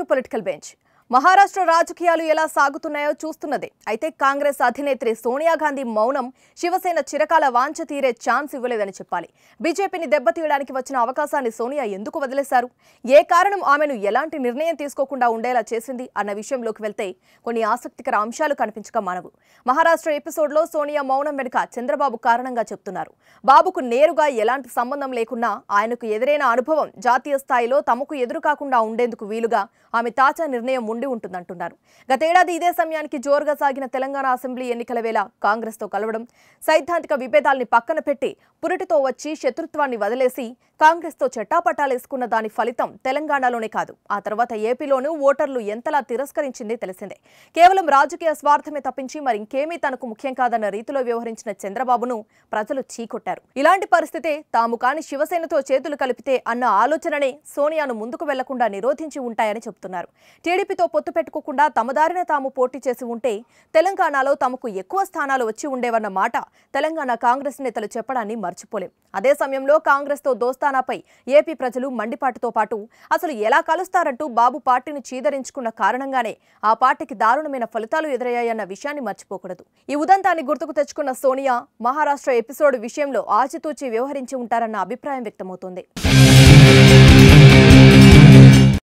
to political bench. Maharashtra రాజకీయాలు ఎలా సాగుతున్నాయో చూస్తున్నదే అయితే కాంగ్రెస్ అధినేత్రి సోనియా గాంధీ మౌనం శివసేన చిరకాల వాంఛ తీరే ఛాన్స్ ఇవ్వలేదని చెప్పాలి బీజేపీని దెబ్బతీయడానికి వచ్చిన అవకాశాన్ని సోనియా ఎందుకు వదిలేశారు ఏ కారణం ఆమెను ఎలాంటి నిర్ణయం తీసుకోకుండా ఉండేలా చేసింది అన్న విషయంలోకి వెళ్తే కొన్ని ఆసక్తికర అంశాలు కనిపించక మనవు మహారాష్ట్ర ఎపిసోడ్లో సోనియా మౌనం వెనుక చంద్రబాబు కారణంగా చెప్తున్నారు బాబుకు నేరుగా ఎలాంటి సంబంధం లేకున్నా ఆయనకు ఎదురైన అనుభవం జాతీయ స్థాయిలో తమకు ఎదురు కాకుండా ఉండేందుకు వీలుగా ఆమె తాజా నిర్ణయం ఉండి ఉంటుందంటున్నారు గతేడాది ఇదే సమయానికి జోరుగా సాగిన తెలంగాణ అసెంబ్లీ ఎన్నికల వేళ కాంగ్రెస్తో కలవడం సైద్ధాంతిక విభేదాల్ని పక్కన పెట్టి పురిటితో వచ్చి శత్రుత్వాన్ని వదిలేసి కాంగ్రెస్తో చెట్టాపట్టాలేసుకున్న దాని ఫలితం తెలంగాణలోనే కాదు ఆ తర్వాత ఏపీలోనూ ఓటర్లు ఎంతలా తిరస్కరించింది తెలిసిందే కేవలం రాజకీయ స్వార్థమే తప్పించి మరింకేమీ తనకు ముఖ్యం కాదన్న రీతిలో వ్యవహరించిన చంద్రబాబును ప్రజలు చీకొట్టారు ఇలాంటి పరిస్థితే తాము కాని శివసేనతో చేతులు కలిపితే అన్న ఆలోచననే సోనియాను ముందుకు వెళ్లకుండా నిరోధించి ఉంటాయని చెబుతున్నారు టీడీపీతో పొత్తు పెట్టుకోకుండా తమదారిన తాము పోటీ చేసి ఉంటే తెలంగాణలో తమకు ఎక్కువ స్థానాలు వచ్చి ఉండేవన్న మాట తెలంగాణ కాంగ్రెస్ నేతలు చెప్పడాన్ని మర్చిపోలేం అదే సమయంలో కాంగ్రెస్తో దోస్తానాపై ఏపీ ప్రజలు మండిపాటుతో పాటు అసలు ఎలా కలుస్తారంటూ బాబు పార్టీని చీదరించుకున్న కారణంగానే ఆ పార్టీకి దారుణమైన ఫలితాలు ఎదురయ్యాయన్న విషయాన్ని మర్చిపోకూడదు ఈ ఉదంతాన్ని గుర్తుకు తెచ్చుకున్న సోనియా మహారాష్ట్ర ఎపిసోడ్ విషయంలో ఆచితూచి వ్యవహరించి ఉంటారన్న అభిప్రాయం వ్యక్తమవుతోంది